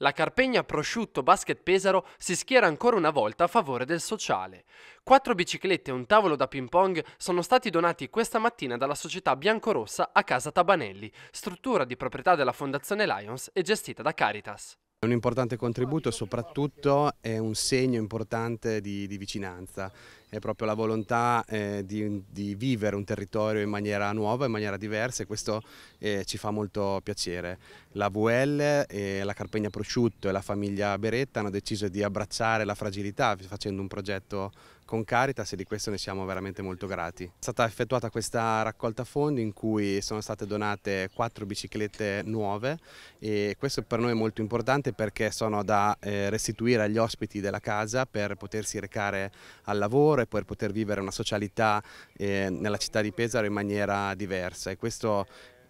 La Carpegna Prosciutto Basket Pesaro si schiera ancora una volta a favore del sociale. Quattro biciclette e un tavolo da ping pong sono stati donati questa mattina dalla società biancorossa a Casa Tabanelli, struttura di proprietà della Fondazione Lions e gestita da Caritas. È un importante contributo e soprattutto è un segno importante di, di vicinanza è proprio la volontà eh, di, di, vivere un territorio in maniera nuova, in maniera diversa e questo eh, ci fa molto piacere. La VL, e la Carpegna Prosciutto e la famiglia Beretta hanno deciso di abbracciare la fragilità facendo un progetto con Caritas e di questo ne siamo veramente molto grati. È stata effettuata questa raccolta fondi in cui sono state donate quattro biciclette nuove e questo per noi è molto importante perché sono da eh, restituire agli ospiti della casa per potersi recare al lavoro per poter vivere una socialità eh, nella città di Pesaro in maniera diversa e questo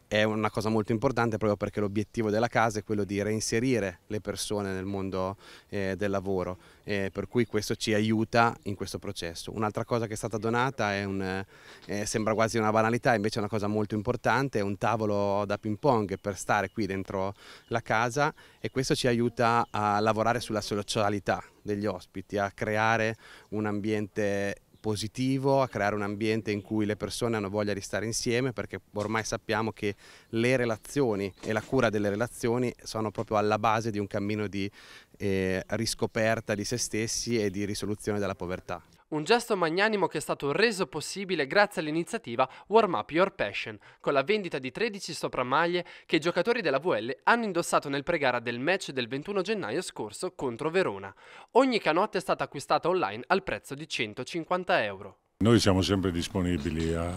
è una cosa molto importante proprio perché l'obiettivo della casa è quello di reinserire le persone nel mondo eh, del lavoro, eh, per cui questo ci aiuta in questo processo. Un'altra cosa che è stata donata è un, eh, sembra quasi una banalità, invece è una cosa molto importante, è un tavolo da ping pong per stare qui dentro la casa e questo ci aiuta a lavorare sulla socialità degli ospiti, a creare un ambiente positivo, a creare un ambiente in cui le persone hanno voglia di stare insieme perché ormai sappiamo che le relazioni e la cura delle relazioni sono proprio alla base di un cammino di eh, riscoperta di se stessi e di risoluzione della povertà. Un gesto magnanimo che è stato reso possibile grazie all'iniziativa Warm Up Your Passion, con la vendita di 13 sopramaglie che i giocatori della VL hanno indossato nel pregara del match del 21 gennaio scorso contro Verona. Ogni canotta è stata acquistata online al prezzo di 150 euro. Noi siamo sempre disponibili a,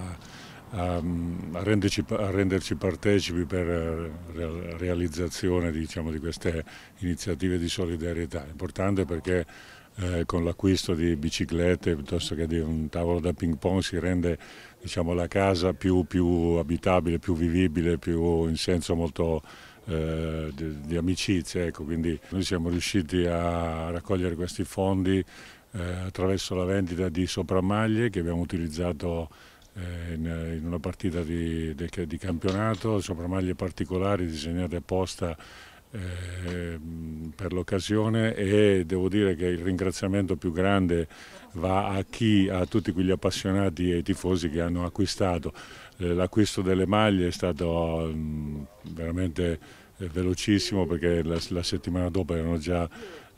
a, a, renderci, a renderci, partecipi per eh, la realizzazione diciamo, di queste iniziative di solidarietà. Importante perché eh, con l'acquisto di biciclette piuttosto che di un tavolo da ping pong si rende diciamo, la casa più, più, abitabile, più vivibile, più in senso molto eh, di, di, amicizia. Ecco. Quindi noi siamo riusciti a raccogliere questi fondi eh, attraverso la vendita di sopramaglie che abbiamo utilizzato eh, in, una partita di, di, di campionato, sopramaglie particolari disegnate apposta Ehm, per l'occasione e devo dire che il ringraziamento più grande va a chi, a tutti quegli appassionati e tifosi che hanno acquistato. Eh, l'acquisto delle maglie è stato mm, veramente eh, velocissimo perché la settimana dopo erano già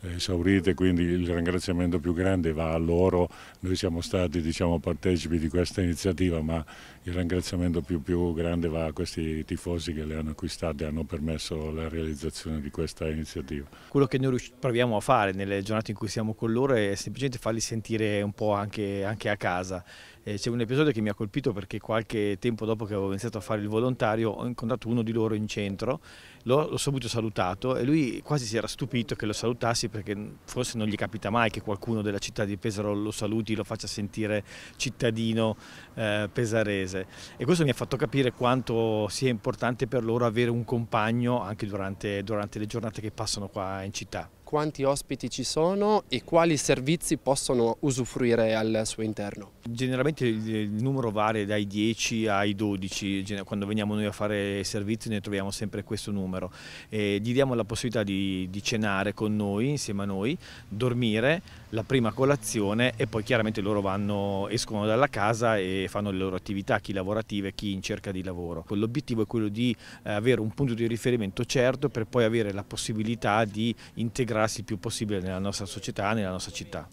esaurite, quindi il ringraziamento più grande va a loro, noi siamo stati diciamo, partecipi di questa iniziativa ma il ringraziamento più, più, grande va a questi tifosi che le hanno acquistate e hanno permesso la realizzazione di questa iniziativa. Quello che noi proviamo a fare nelle giornate in cui siamo con loro è semplicemente farli sentire un po' anche, anche a casa, eh, c'è un episodio che mi ha colpito perché qualche tempo dopo che avevo iniziato a fare il volontario ho incontrato uno di loro in centro, l'ho subito salutato e lui quasi si era stupito che lo salutassi perché forse non gli capita mai che qualcuno della città di Pesaro lo saluti, lo faccia sentire cittadino eh, pesarese e questo mi ha fatto capire quanto sia importante per loro avere un compagno anche durante, durante le giornate che passano qua in città quanti ospiti ci sono e quali servizi possono usufruire al suo interno. Generalmente il numero varia dai 10 ai 12, quando veniamo noi a fare servizi ne troviamo sempre questo numero. E gli diamo la possibilità di, di cenare con noi, insieme a noi, dormire, la prima colazione e poi chiaramente loro vanno, escono dalla casa e fanno le loro attività, chi lavorative, chi in cerca di lavoro. L'obiettivo è quello di eh, avere un punto di riferimento certo per poi avere la possibilità di integrare integrarsi il più possibile nella nostra società, nella nostra città.